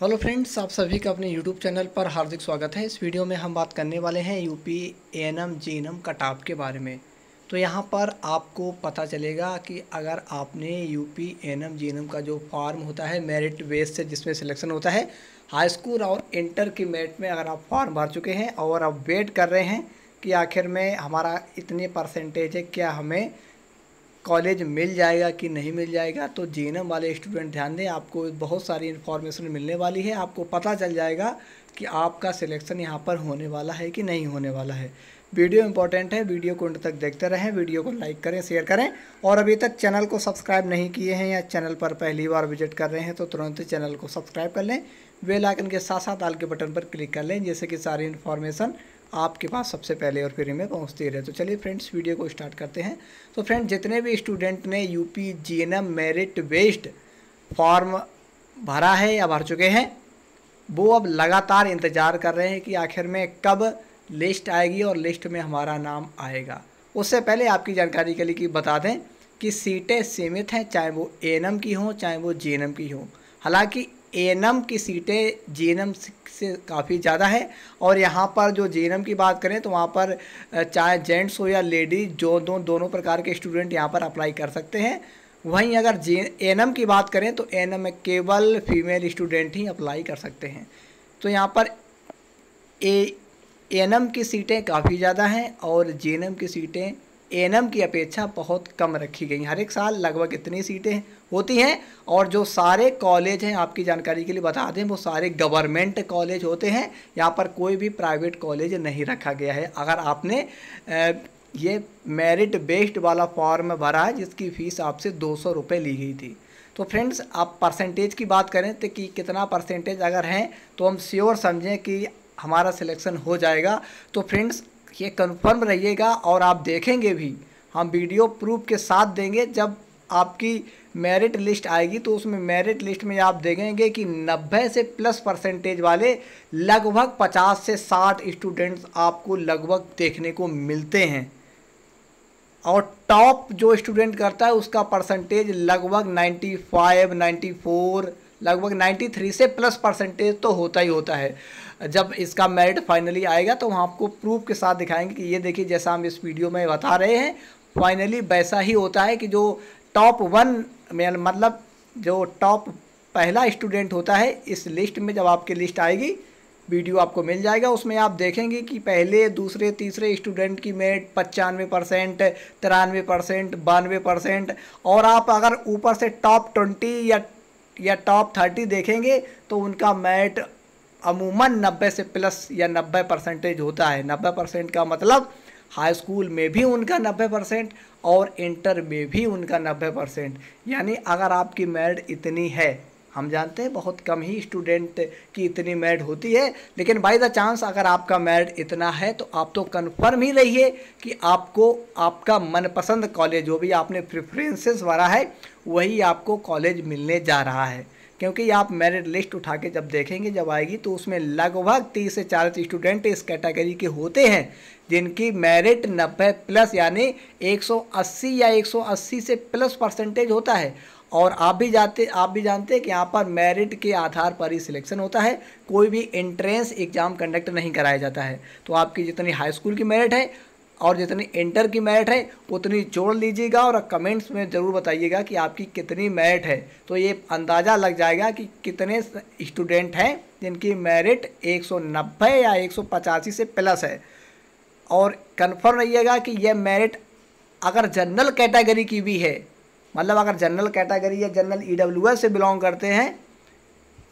hello friends आप सभी का अपने यूट्यूब चैनल पर हार्दिक स्वागत है इस वीडियो में हम बात करने वाले हैं यूपी एन जीएनएम कटाप के बारे में तो यहाँ पर आपको पता चलेगा कि अगर आपने यूपी एन जीएनएम का जो फॉर्म होता है मेरिट बेस से जिसमें सिलेक्शन होता है हाई स्कूल और इंटर की मेरिट में अगर आप फॉर्म भर चुके हैं और आप वेट कर रहे हैं कि आखिर में हमारा इतने परसेंटेज है क्या हमें कॉलेज मिल जाएगा कि नहीं मिल जाएगा तो जे वाले स्टूडेंट ध्यान दें आपको बहुत सारी इन्फॉर्मेशन मिलने वाली है आपको पता चल जाएगा कि आपका सिलेक्शन यहाँ पर होने वाला है कि नहीं होने वाला है वीडियो इंपॉर्टेंट है वीडियो को अंत तक देखते रहें वीडियो को लाइक करें शेयर करें और अभी तक चैनल को सब्सक्राइब नहीं किए हैं या चैनल पर पहली बार विजिट कर रहे हैं तो तुरंत चैनल को सब्सक्राइब कर लें वेलाइकन के साथ साथ आल के बटन पर क्लिक कर लें जैसे कि सारी इन्फॉर्मेशन आपके पास सबसे पहले और फ्री में पहुंचती रहे तो चलिए फ्रेंड्स वीडियो को स्टार्ट करते हैं तो फ्रेंड जितने भी स्टूडेंट ने U P G N M merit based form भरा है या भर चुके हैं वो अब लगातार इंतज़ार कर रहे हैं कि आखिर में कब लिस्ट आएगी और लिस्ट में हमारा नाम आएगा उससे पहले आपकी जानकारी के लिए कि बता दें कि सीटें सीमित हैं चाहे वो ए की हों चाहे वो जे की हों हालांकि ए की सीटें जे से काफ़ी ज़्यादा है और यहाँ पर जो जे की बात करें तो वहाँ पर चाहे जेंट्स हो या लेडीज़ जो दो दोनों प्रकार के स्टूडेंट यहाँ पर अप्लाई कर सकते हैं वहीं अगर जे की बात करें तो ए में केवल फीमेल स्टूडेंट ही अप्लाई कर सकते हैं तो यहाँ पर ए एन की सीटें काफ़ी ज़्यादा हैं और जे की सीटें एनएम की अपेक्षा बहुत कम रखी गई हर एक साल लगभग इतनी सीटें होती हैं और जो सारे कॉलेज हैं आपकी जानकारी के लिए बता दें वो सारे गवर्नमेंट कॉलेज होते हैं यहाँ पर कोई भी प्राइवेट कॉलेज नहीं रखा गया है अगर आपने ये मेरिट बेस्ड वाला फॉर्म भरा है जिसकी फ़ीस आपसे दो सौ रुपये ली गई थी तो फ्रेंड्स आप परसेंटेज की बात करें तो कि कितना परसेंटेज अगर हैं तो हम श्योर समझें कि हमारा सिलेक्शन हो जाएगा तो फ्रेंड्स ये कंफर्म रहिएगा और आप देखेंगे भी हम वीडियो प्रूफ के साथ देंगे जब आपकी मेरिट लिस्ट आएगी तो उसमें मेरिट लिस्ट में आप देखेंगे कि 90 से प्लस परसेंटेज वाले लगभग 50 से 60 स्टूडेंट्स आपको लगभग देखने को मिलते हैं और टॉप जो स्टूडेंट करता है उसका परसेंटेज लगभग 95, 94 लगभग 93 से प्लस परसेंटेज तो होता ही होता है जब इसका मेरिट फाइनली आएगा तो हम आपको प्रूफ के साथ दिखाएंगे कि ये देखिए जैसा हम इस वीडियो में बता रहे हैं फाइनली वैसा ही होता है कि जो टॉप वन में मतलब जो टॉप पहला स्टूडेंट होता है इस लिस्ट में जब आपकी लिस्ट आएगी वीडियो आपको मिल जाएगा उसमें आप देखेंगे कि पहले दूसरे तीसरे स्टूडेंट की मेरिट पचानवे परसेंट तिरानवे परसेंट बानवे परसेंट और आप अगर ऊपर से टॉप ट्वेंटी या या टॉप थर्टी देखेंगे तो उनका मैट अमूमन नब्बे से प्लस या नब्बे परसेंटेज होता है नब्बे परसेंट का मतलब हाई स्कूल में भी उनका नब्बे परसेंट और इंटर में भी उनका नब्बे परसेंट यानी अगर आपकी मैरिट इतनी है हम जानते हैं बहुत कम ही स्टूडेंट की इतनी मैड होती है लेकिन बाई द चांस अगर आपका मैड इतना है तो आप तो कन्फर्म ही रहिए कि आपको आपका मनपसंद कॉलेज जो भी आपने प्रेफरेंसेस भरा है वही आपको कॉलेज मिलने जा रहा है क्योंकि आप मेरिट लिस्ट उठा के जब देखेंगे जब आएगी तो उसमें लगभग तीस से चालीस स्टूडेंट इस कैटेगरी के होते हैं जिनकी मेरिट नब्बे प्लस यानी 180 या 180 से प्लस परसेंटेज होता है और आप भी जाते आप भी जानते हैं कि यहाँ पर मेरिट के आधार पर ही सिलेक्शन होता है कोई भी एंट्रेंस एग्ज़ाम कंडक्ट नहीं कराया जाता है तो आपकी जितनी हाई स्कूल की मेरिट है और जितनी इंटर की मेरिट है उतनी जोड़ लीजिएगा और कमेंट्स में ज़रूर बताइएगा कि आपकी कितनी मेरिट है तो ये अंदाज़ा लग जाएगा कि कितने स्टूडेंट हैं जिनकी मेरिट 190 या एक से प्लस है और कन्फर्म रहिएगा कि यह मेरिट अगर जनरल कैटेगरी की भी है मतलब अगर जनरल कैटेगरी या जनरल ई e से बिलोंग करते हैं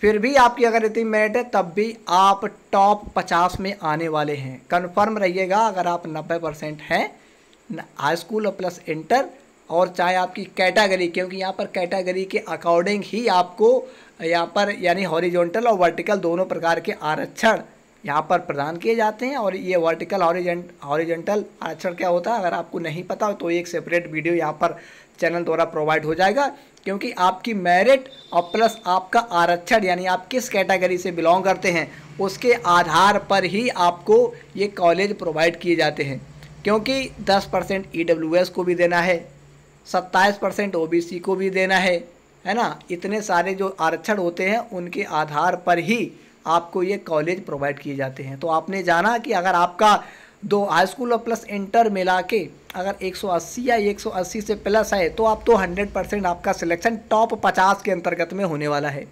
फिर भी आपकी अगर इतनी मेरिट है तब भी आप टॉप पचास में आने वाले हैं कन्फर्म रहिएगा अगर आप नब्बे परसेंट हैं हाई स्कूल और प्लस इंटर और चाहे आपकी कैटागरी क्योंकि यहाँ पर कैटेगरी के अकॉर्डिंग ही आपको यहाँ पर यानी हॉरिजॉन्टल और वर्टिकल दोनों प्रकार के आरक्षण यहाँ पर प्रदान किए जाते हैं और ये वर्टिकल हॉरिजेंट हॉरिजेंटल आरक्षण क्या होता है अगर आपको नहीं पता तो एक सेपरेट वीडियो यहाँ पर चैनल द्वारा प्रोवाइड हो जाएगा क्योंकि आपकी मेरिट और प्लस आपका आरक्षण यानी आप किस कैटेगरी से बिलोंग करते हैं उसके आधार पर ही आपको ये कॉलेज प्रोवाइड किए जाते हैं क्योंकि 10 परसेंट ई e को भी देना है सत्ताईस परसेंट ओ को भी देना है है ना इतने सारे जो आरक्षण होते हैं उनके आधार पर ही आपको ये कॉलेज प्रोवाइड किए जाते हैं तो आपने जाना कि अगर आपका दो हाई स्कूल और प्लस इंटर मिला के अगर 180 या 180 से प्लस है तो आप तो 100 परसेंट आपका सिलेक्शन टॉप 50 के अंतर्गत में होने वाला है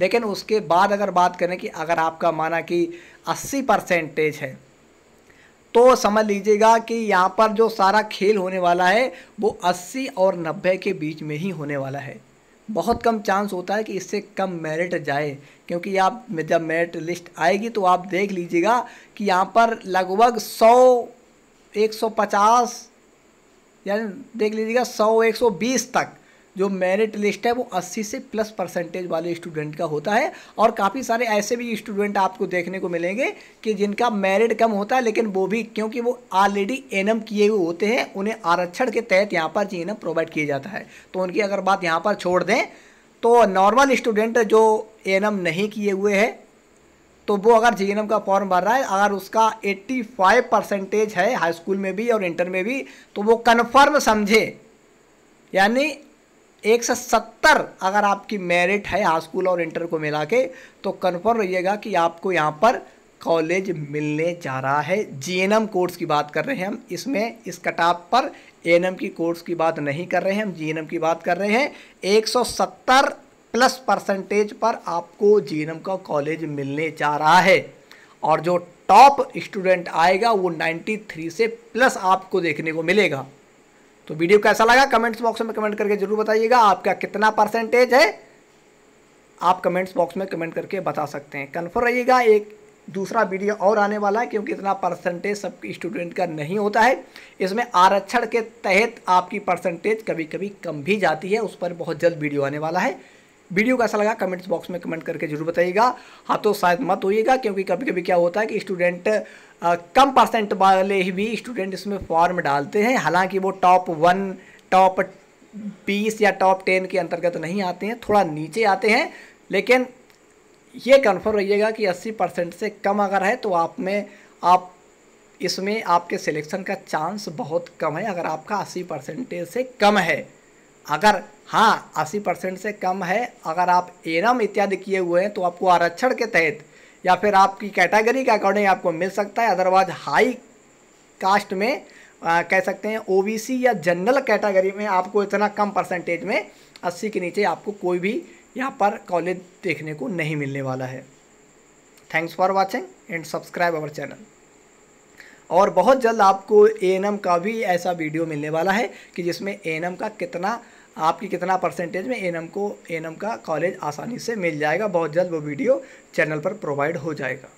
लेकिन उसके बाद अगर बात करें कि अगर आपका माना कि 80 परसेंटेज है तो समझ लीजिएगा कि यहाँ पर जो सारा खेल होने वाला है वो 80 और 90 के बीच में ही होने वाला है बहुत कम चांस होता है कि इससे कम मेरिट जाए क्योंकि आप जब मेरिट लिस्ट आएगी तो आप देख लीजिएगा कि यहाँ पर लगभग सौ यानी देख लीजिएगा सौ एक सौ बीस तक जो मेरिट लिस्ट है वो 80 से प्लस परसेंटेज वाले स्टूडेंट का होता है और काफ़ी सारे ऐसे भी स्टूडेंट आपको देखने को मिलेंगे कि जिनका मेरिट कम होता है लेकिन वो भी क्योंकि वो ऑलरेडी एनम किए हुए होते हैं उन्हें आरक्षण के तहत यहाँ पर जी एनम प्रोवाइड किया जाता है तो उनकी अगर बात यहाँ पर छोड़ दें तो नॉर्मल स्टूडेंट जो एनएम नहीं किए हुए हैं तो वो अगर जे का फॉर्म भर रहा है अगर उसका 85 परसेंटेज है हाई स्कूल में भी और इंटर में भी तो वो कन्फर्म समझे यानी एक सौ सत्तर अगर आपकी मेरिट है हाई स्कूल और इंटर को मिला के तो कन्फर्म रहिएगा कि आपको यहाँ पर कॉलेज मिलने जा रहा है जी कोर्स की बात कर रहे हैं हम इसमें इस कटाप पर एन की कोर्स की बात नहीं कर रहे हैं हम जी की बात कर रहे हैं 170 प्लस परसेंटेज पर आपको जी का कॉलेज मिलने जा रहा है और जो टॉप स्टूडेंट आएगा वो 93 से प्लस आपको देखने को मिलेगा तो वीडियो कैसा लगा कमेंट्स बॉक्स में कमेंट करके ज़रूर बताइएगा आपका कितना परसेंटेज है आप कमेंट्स बॉक्स में कमेंट करके बता सकते हैं कन्फर्म रहिएगा एक दूसरा वीडियो और आने वाला है क्योंकि इतना परसेंटेज सब स्टूडेंट का नहीं होता है इसमें आरक्षण के तहत आपकी परसेंटेज कभी कभी कम भी जाती है उस पर बहुत जल्द वीडियो आने वाला है वीडियो कैसा लगा कमेंट्स बॉक्स में कमेंट करके जरूर बताइएगा हाँ तो शायद मत होइएगा क्योंकि कभी कभी क्या होता है कि स्टूडेंट कम परसेंट वाले ही भी स्टूडेंट इसमें फॉर्म डालते हैं हालांकि वो टॉप वन टॉप बीस या टॉप टेन के अंतर्गत नहीं आते हैं थोड़ा नीचे आते हैं लेकिन ये कन्फर्म रहिएगा कि अस्सी परसेंट से कम अगर है तो आप में आप इसमें आपके सिलेक्शन का चांस बहुत कम है अगर आपका अस्सी परसेंटेज से कम है अगर हाँ अस्सी परसेंट से कम है अगर आप एनम इत्यादि किए हुए हैं तो आपको आरक्षण के तहत या फिर आपकी कैटेगरी के अकॉर्डिंग आपको मिल सकता है अदरवाइज हाई कास्ट में आ, कह सकते हैं ओबीसी या जनरल कैटेगरी में आपको इतना कम परसेंटेज में अस्सी के नीचे आपको कोई भी यहाँ पर कॉलेज देखने को नहीं मिलने वाला है thanks for watching and subscribe our channel और बहुत जल्द आपको ए का भी ऐसा वीडियो मिलने वाला है कि जिसमें ए का कितना आपकी कितना परसेंटेज में एनएम को एनएम का कॉलेज आसानी से मिल जाएगा बहुत जल्द वो वीडियो चैनल पर प्रोवाइड हो जाएगा